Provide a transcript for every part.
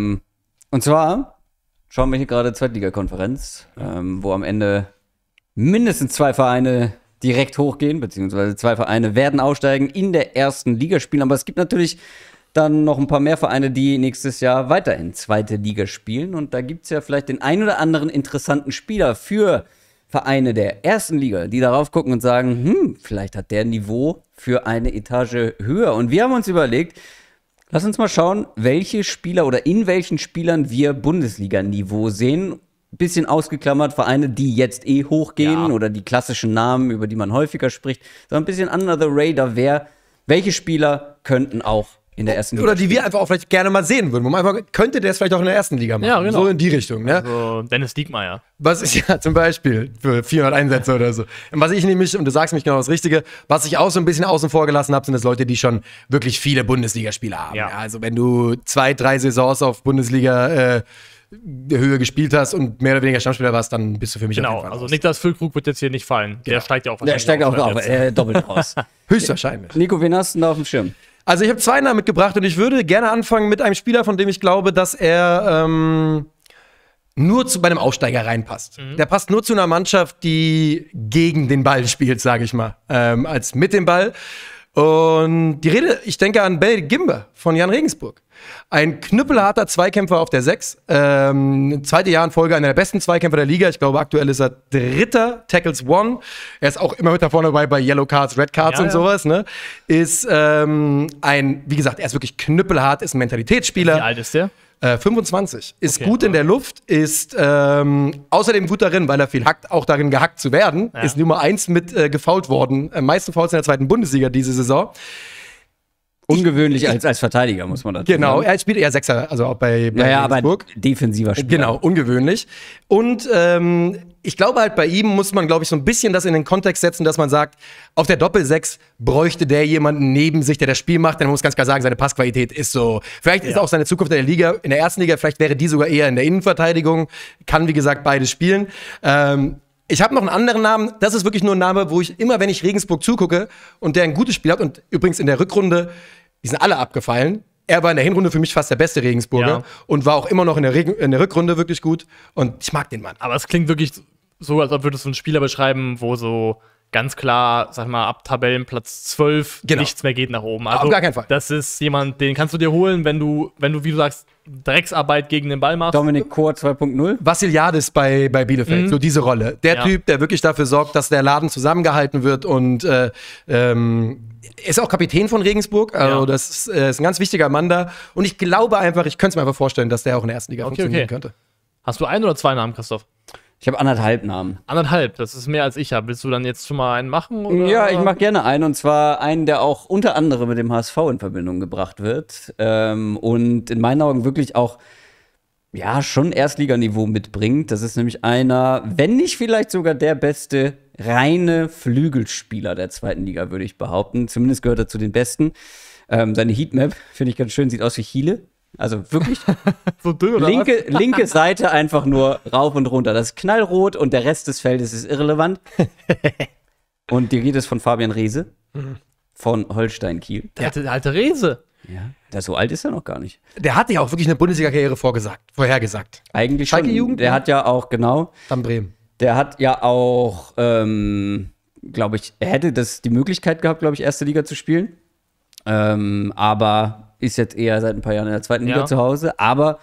Ähm, und zwar schauen wir hier gerade Zweitligakonferenz, ähm, wo am Ende mindestens zwei Vereine direkt hochgehen, beziehungsweise zwei Vereine werden aussteigen in der ersten Liga spielen. Aber es gibt natürlich dann noch ein paar mehr Vereine, die nächstes Jahr weiter in zweite Liga spielen. Und da gibt es ja vielleicht den ein oder anderen interessanten Spieler für Vereine der ersten Liga, die darauf gucken und sagen, hm, vielleicht hat der Niveau für eine Etage höher. Und wir haben uns überlegt, Lass uns mal schauen, welche Spieler oder in welchen Spielern wir Bundesliga-Niveau sehen. Bisschen ausgeklammert Vereine, die jetzt eh hochgehen ja. oder die klassischen Namen, über die man häufiger spricht. So ein bisschen under the radar, wer, welche Spieler könnten auch in der ersten Liga. Oder die wir einfach auch vielleicht gerne mal sehen würden. Wo man einfach, könnte der es vielleicht auch in der ersten Liga machen? Ja, genau. So in die Richtung, ne? Also Dennis Diekmeyer. Was ich ja zum Beispiel für 400 Einsätze oder so. Und was ich nämlich, und du sagst mich genau das Richtige, was ich auch so ein bisschen außen vor gelassen habe, sind das Leute, die schon wirklich viele Bundesligaspiele haben. Ja. Ja, also wenn du zwei, drei Saisons auf Bundesliga äh, Höhe gespielt hast und mehr oder weniger Stammspieler warst, dann bist du für mich genau, auf jeden Fall Also Niklas Füllkrug wird jetzt hier nicht fallen. Genau. Der steigt ja auch Der steigt auch auf, äh, doppelt aus. Höchstwahrscheinlich. Nico, wen hast du denn da auf dem Schirm? Also ich habe zwei Namen mitgebracht und ich würde gerne anfangen mit einem Spieler, von dem ich glaube, dass er ähm, nur zu, bei einem Aufsteiger reinpasst. Mhm. Der passt nur zu einer Mannschaft, die gegen den Ball spielt, sage ich mal, ähm, als mit dem Ball. Und die Rede, ich denke an Bell Gimber von Jan Regensburg. Ein knüppelharter Zweikämpfer auf der 6. Ähm, zweite Jahr in Folge einer der besten Zweikämpfer der Liga. Ich glaube, aktuell ist er dritter Tackles One. Er ist auch immer mit da vorne dabei bei Yellow Cards, Red Cards ja, und ja. sowas. Ne? Ist ähm, ein, wie gesagt, er ist wirklich knüppelhart, ist ein Mentalitätsspieler. Wie alt ist der? Äh, 25. Ist okay, gut ja. in der Luft, ist ähm, außerdem gut darin, weil er viel hackt, auch darin gehackt zu werden. Ist Nummer 1 mit äh, gefault worden. Äh, meisten Fouls in der zweiten Bundesliga diese Saison. Ungewöhnlich als, als Verteidiger, muss man dazu genau, sagen. Genau, er spielt eher Sechser, also auch bei, bei ja, Aber defensiver Spieler. Genau, ungewöhnlich. Und ähm, ich glaube halt, bei ihm muss man, glaube ich, so ein bisschen das in den Kontext setzen, dass man sagt, auf der Doppelsechs bräuchte der jemanden neben sich, der das Spiel macht. Denn man muss ganz klar sagen, seine Passqualität ist so. Vielleicht ja. ist auch seine Zukunft in der Liga, in der ersten Liga, vielleicht wäre die sogar eher in der Innenverteidigung. Kann, wie gesagt, beides spielen. Ähm, ich habe noch einen anderen Namen. Das ist wirklich nur ein Name, wo ich immer, wenn ich Regensburg zugucke und der ein gutes Spiel hat und übrigens in der Rückrunde die sind alle abgefallen. Er war in der Hinrunde für mich fast der beste Regensburger ja. und war auch immer noch in der, in der Rückrunde wirklich gut. Und ich mag den Mann. Aber es klingt wirklich so, als ob würdest du einen Spieler beschreiben, wo so ganz klar, sag mal, ab Tabellenplatz 12 genau. nichts mehr geht nach oben. Also, Auf gar keinen Fall. Das ist jemand, den kannst du dir holen, wenn du, wenn du, wie du sagst, Drecksarbeit gegen den Ball machst. Dominik Kor 2.0. Vassiliadis bei, bei Bielefeld, mhm. so diese Rolle. Der ja. Typ, der wirklich dafür sorgt, dass der Laden zusammengehalten wird und äh, ähm, ist auch Kapitän von Regensburg. Also, ja. das ist, äh, ist, ein ganz wichtiger Mann da. Und ich glaube einfach, ich könnte es mir einfach vorstellen, dass der auch in der ersten Liga okay, funktionieren okay. könnte. Hast du ein oder zwei Namen, Christoph? Ich habe anderthalb Namen. Anderthalb, das ist mehr als ich habe. Willst du dann jetzt schon mal einen machen? Oder? Ja, ich mache gerne einen. Und zwar einen, der auch unter anderem mit dem HSV in Verbindung gebracht wird. Ähm, und in meinen Augen wirklich auch, ja, schon Erstliganiveau mitbringt. Das ist nämlich einer, wenn nicht vielleicht sogar der beste reine Flügelspieler der zweiten Liga, würde ich behaupten. Zumindest gehört er zu den besten. Ähm, seine Heatmap finde ich ganz schön, sieht aus wie Chile. Also wirklich so dünn, oder linke, linke Seite einfach nur rauf und runter. Das ist knallrot und der Rest des Feldes ist irrelevant. und die Rede ist von Fabian Reese mhm. von Holstein Kiel. Der, der alte Reese. Ja, der so alt ist er noch gar nicht. Der hat ja auch wirklich eine Bundesliga-Karriere vorgesagt, vorhergesagt. Eigentlich schon. Schalke Jugend. Der ne? hat ja auch, genau. Dann Bremen. Der hat ja auch, ähm, glaube ich, er hätte das die Möglichkeit gehabt, glaube ich, erste Liga zu spielen. Ähm, aber ist jetzt eher seit ein paar Jahren in der zweiten ja. Liga zu Hause. Aber,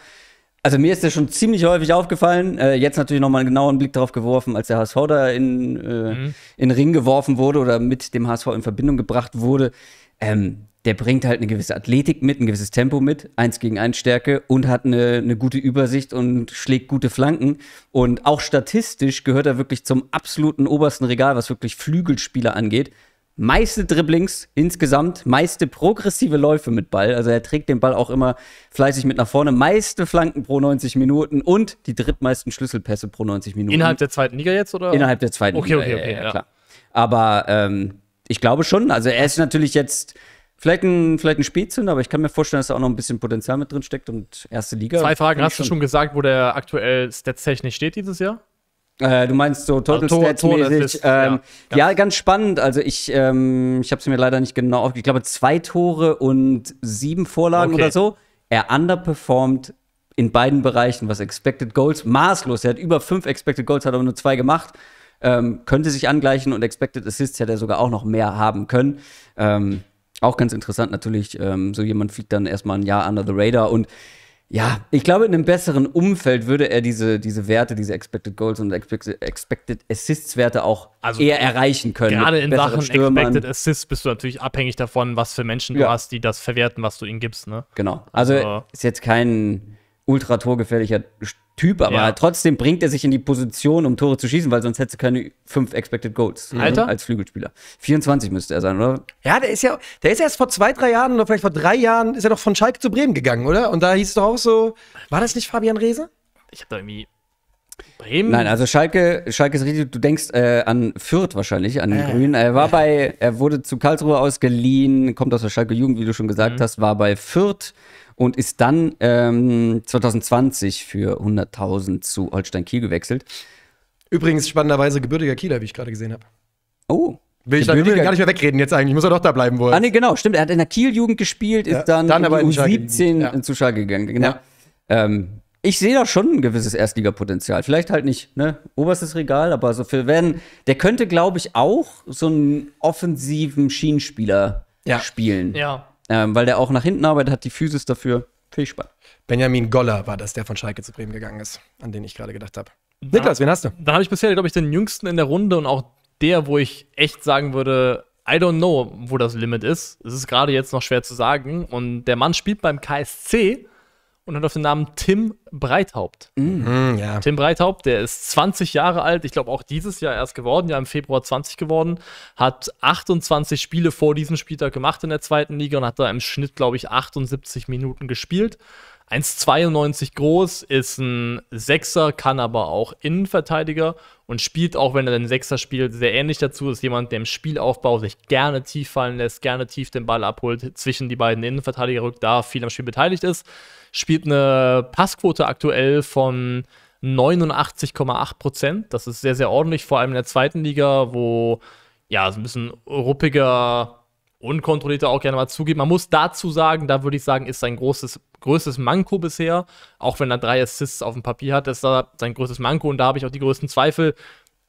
also mir ist der schon ziemlich häufig aufgefallen. Äh, jetzt natürlich nochmal einen genauen Blick darauf geworfen, als der HSV da in, äh, mhm. in Ring geworfen wurde oder mit dem HSV in Verbindung gebracht wurde. Ähm, der bringt halt eine gewisse Athletik mit, ein gewisses Tempo mit, eins gegen eins Stärke und hat eine, eine gute Übersicht und schlägt gute Flanken. Und auch statistisch gehört er wirklich zum absoluten obersten Regal, was wirklich Flügelspieler angeht meiste Dribblings insgesamt, meiste progressive Läufe mit Ball. Also er trägt den Ball auch immer fleißig mit nach vorne, meiste Flanken pro 90 Minuten und die drittmeisten Schlüsselpässe pro 90 Minuten. Innerhalb der zweiten Liga jetzt, oder? Innerhalb der zweiten okay, Liga. Okay, okay, ja, ja, Aber ähm, ich glaube schon, also er ist natürlich jetzt vielleicht ein, vielleicht ein Spätzünder, aber ich kann mir vorstellen, dass da auch noch ein bisschen Potenzial mit drin steckt und erste Liga. Zwei Fragen hast du schon gesagt, wo der aktuell statstechnisch steht dieses Jahr? Äh, du meinst so also Total also, Stats mäßig. Ähm, ja, ja. ganz spannend. Also ich, ähm, ich habe es mir leider nicht genau aufgeschrieben. Ich glaube, zwei Tore und sieben Vorlagen okay. oder so. Er underperformed in beiden Bereichen, was Expected Goals maßlos. Er hat über fünf Expected Goals, hat aber nur zwei gemacht. Ähm, könnte sich angleichen und Expected Assists hätte er sogar auch noch mehr haben können. Ähm, auch ganz interessant natürlich. Ähm, so jemand fliegt dann erstmal ein Jahr under the radar und ja, ich glaube, in einem besseren Umfeld würde er diese, diese Werte, diese Expected Goals und Expected Assists Werte auch also eher erreichen können. Gerade in Sachen Stürmern. Expected Assists bist du natürlich abhängig davon, was für Menschen ja. du hast, die das verwerten, was du ihnen gibst. Ne? Genau. Also, also ist jetzt kein ultra torgefährlicher Typ, aber ja. trotzdem bringt er sich in die Position, um Tore zu schießen, weil sonst hätte er keine fünf Expected Goals mhm. äh, Alter? als Flügelspieler. 24 müsste er sein, oder? Ja, der ist ja, der ist erst vor zwei, drei Jahren oder vielleicht vor drei Jahren ist er doch von Schalke zu Bremen gegangen, oder? Und da hieß es doch auch so, war das nicht Fabian Rehse? Ich habe da irgendwie Bremen. Nein, also Schalke, Schalke ist richtig, du denkst äh, an Fürth wahrscheinlich, an den äh, Grünen. Er war äh. bei, er wurde zu Karlsruhe ausgeliehen, kommt aus der Schalke Jugend, wie du schon gesagt mhm. hast, war bei Fürth und ist dann ähm, 2020 für 100.000 zu Holstein Kiel gewechselt. Übrigens spannenderweise gebürtiger Kieler, wie ich gerade gesehen habe. Oh, Will ich, dann gar nicht mehr wegreden jetzt eigentlich. Ich muss ja doch da bleiben wollen. Ah, nee, genau, stimmt. Er hat in der Kiel-Jugend gespielt, ist ja, dann, dann aber in U17 ja. zu Schalke gegangen. Genau. Ja. Ähm, ich sehe da schon ein gewisses Erstligapotenzial. Vielleicht halt nicht, ne? Oberstes Regal, aber so für wenn, der könnte, glaube ich, auch so einen offensiven Schienenspieler spielen. Ja. Ähm, weil der auch nach hinten arbeitet, hat die Physis dafür. Viel Spaß. Benjamin Goller war das, der von Schalke zu Bremen gegangen ist, an den ich gerade gedacht habe. Niklas, wen hast du? Da habe ich bisher, glaube ich, den jüngsten in der Runde und auch der, wo ich echt sagen würde, I don't know, wo das Limit ist. Es ist gerade jetzt noch schwer zu sagen. Und der Mann spielt beim KSC und hat auf den Namen Tim Breithaupt. Mhm, mhm ja. Tim Breithaupt, der ist 20 Jahre alt, ich glaube auch dieses Jahr erst geworden, ja im Februar 20 geworden, hat 28 Spiele vor diesem Spieltag gemacht in der zweiten Liga und hat da im Schnitt, glaube ich, 78 Minuten gespielt. 1,92 groß, ist ein Sechser, kann aber auch Innenverteidiger und spielt auch, wenn er den Sechser spielt, sehr ähnlich dazu. Ist jemand, der im Spielaufbau sich gerne tief fallen lässt, gerne tief den Ball abholt, zwischen die beiden Innenverteidiger rückt, da viel am Spiel beteiligt ist. Spielt eine Passquote aktuell von 89,8 Prozent. Das ist sehr, sehr ordentlich, vor allem in der zweiten Liga, wo ja, so ein bisschen ruppiger, unkontrollierter auch gerne mal zugeht. Man muss dazu sagen, da würde ich sagen, ist sein großes größtes Manko bisher, auch wenn er drei Assists auf dem Papier hat, ist da sein größtes Manko und da habe ich auch die größten Zweifel,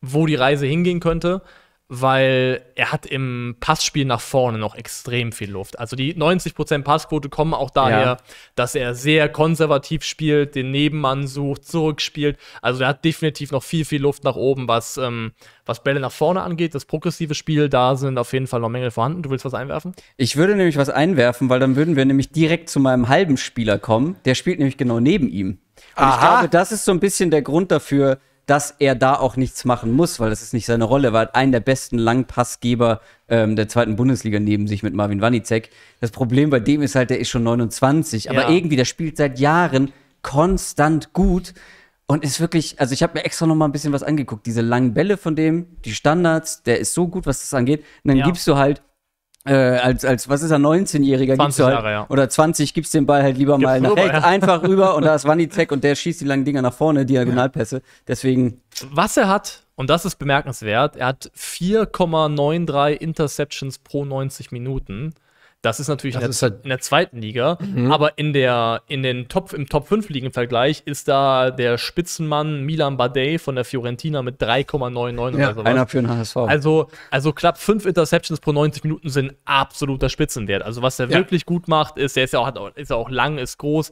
wo die Reise hingehen könnte weil er hat im Passspiel nach vorne noch extrem viel Luft. Also die 90% Passquote kommen auch daher, ja. dass er sehr konservativ spielt, den Nebenmann sucht, zurückspielt. Also er hat definitiv noch viel, viel Luft nach oben, was, ähm, was Bälle nach vorne angeht. Das progressive Spiel, da sind auf jeden Fall noch Mängel vorhanden. Du willst was einwerfen? Ich würde nämlich was einwerfen, weil dann würden wir nämlich direkt zu meinem halben Spieler kommen. Der spielt nämlich genau neben ihm. Und Aha. ich glaube, das ist so ein bisschen der Grund dafür, dass er da auch nichts machen muss, weil das ist nicht seine Rolle. Er war halt einen der besten Langpassgeber ähm, der zweiten Bundesliga neben sich mit Marvin Wanicek. Das Problem bei dem ist halt, der ist schon 29, aber ja. irgendwie, der spielt seit Jahren konstant gut und ist wirklich, also ich habe mir extra noch mal ein bisschen was angeguckt. Diese langen Bälle von dem, die Standards, der ist so gut, was das angeht. Und dann ja. gibst du halt äh, als, als, was ist er, 19-Jähriger? 20 halt- Jahre, halt, ja. Oder 20 gibst den Ball halt lieber gibt's mal nach rüber, rechts, ja. einfach rüber und da ist Wanizek und der schießt die langen Dinger nach vorne, Diagonalpässe. Deswegen. Was er hat, und das ist bemerkenswert, er hat 4,93 Interceptions pro 90 Minuten. Das ist natürlich das in, der, halt in, der, zweiten Liga, mhm. aber in der, in den Top, im Top 5 Ligen-Vergleich ist da der Spitzenmann Milan Badei von der Fiorentina mit 3,99 ja, oder sowas. Einer für den HSV. Also, also knapp 5 Interceptions pro 90 Minuten sind absoluter Spitzenwert. Also was er ja. wirklich gut macht, ist, er ist ja auch, ist ja auch lang, ist groß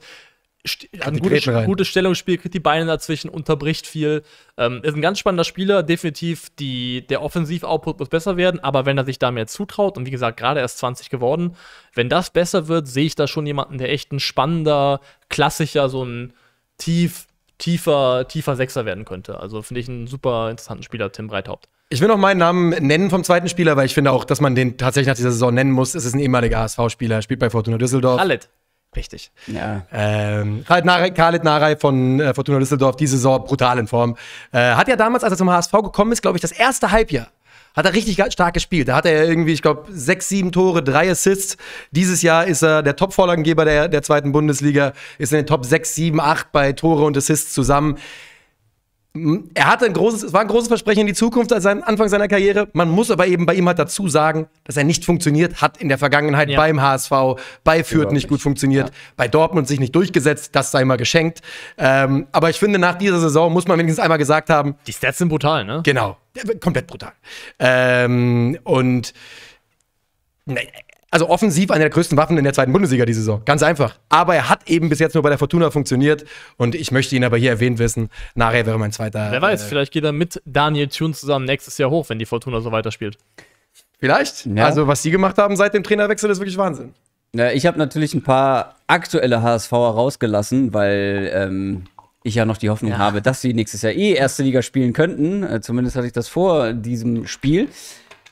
hat ein gutes, gutes, Stellungsspiel, kriegt die Beine dazwischen, unterbricht viel. Ähm, ist ein ganz spannender Spieler, definitiv die, der Offensiv-Output muss besser werden, aber wenn er sich da mehr zutraut, und wie gesagt, gerade erst 20 geworden, wenn das besser wird, sehe ich da schon jemanden, der echt ein spannender, klassischer, so ein tief, tiefer, tiefer Sechser werden könnte. Also finde ich einen super interessanten Spieler, Tim Breithaupt. Ich will noch meinen Namen nennen vom zweiten Spieler, weil ich finde auch, dass man den tatsächlich nach dieser Saison nennen muss. Es ist ein ehemaliger HSV-Spieler, spielt bei Fortuna Düsseldorf. Khaled. Richtig. Ja. Ähm, Khalid, Narei, Khalid Narei von äh, Fortuna Düsseldorf, diese Saison brutal in Form. Äh, hat ja damals, als er zum HSV gekommen ist, glaube ich, das erste Halbjahr hat er richtig stark gespielt. Da hat er irgendwie, ich glaube, sechs, sieben Tore, drei Assists. Dieses Jahr ist er der Top-Vorlagengeber der, der zweiten Bundesliga, ist in den Top 6, 7, 8 bei Tore und Assists zusammen. Hm? er hatte ein großes, es war ein großes Versprechen in die Zukunft als sein Anfang seiner Karriere. Man muss aber eben bei ihm halt dazu sagen, dass er nicht funktioniert hat in der Vergangenheit ja. beim HSV, bei Fürth nicht gut funktioniert, ja. bei Dortmund sich nicht durchgesetzt, das sei mal geschenkt. Ähm, aber ich finde, nach dieser Saison muss man wenigstens einmal gesagt haben. Die Stats sind brutal, ne? Genau. Komplett brutal. Ähm, und ne, also offensiv einer der größten Waffen in der zweiten Bundesliga diese Saison. Ganz einfach. Aber er hat eben bis jetzt nur bei der Fortuna funktioniert und ich möchte ihn aber hier erwähnt wissen. Nachher wäre mein zweiter. Wer weiß, äh, vielleicht geht er mit Daniel Thun zusammen nächstes Jahr hoch, wenn die Fortuna so weiterspielt. Vielleicht. Ja. Also, was sie gemacht haben seit dem Trainerwechsel, ist wirklich Wahnsinn. Ja, ich habe natürlich ein paar aktuelle HSVer rausgelassen, weil ähm, ich ja noch die Hoffnung ja. habe, dass sie nächstes Jahr eh erste Liga spielen könnten. Äh, zumindest hatte ich das vor diesem Spiel.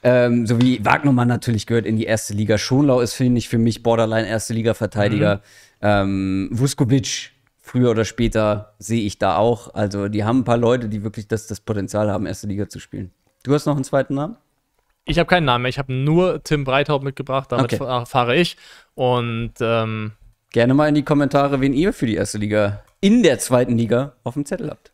Ähm, so wie Wagnermann natürlich gehört in die erste Liga. Schonlau ist, finde ich, für mich borderline erste Liga-Verteidiger. Mhm. Ähm, Vuskovic, früher oder später, sehe ich da auch. Also, die haben ein paar Leute, die wirklich das, das Potenzial haben, erste Liga zu spielen. Du hast noch einen zweiten Namen? Ich habe keinen Namen mehr. Ich habe nur Tim Breithaupt mitgebracht. Damit okay. fahre ich. Und ähm gerne mal in die Kommentare, wen ihr für die erste Liga in der zweiten Liga auf dem Zettel habt.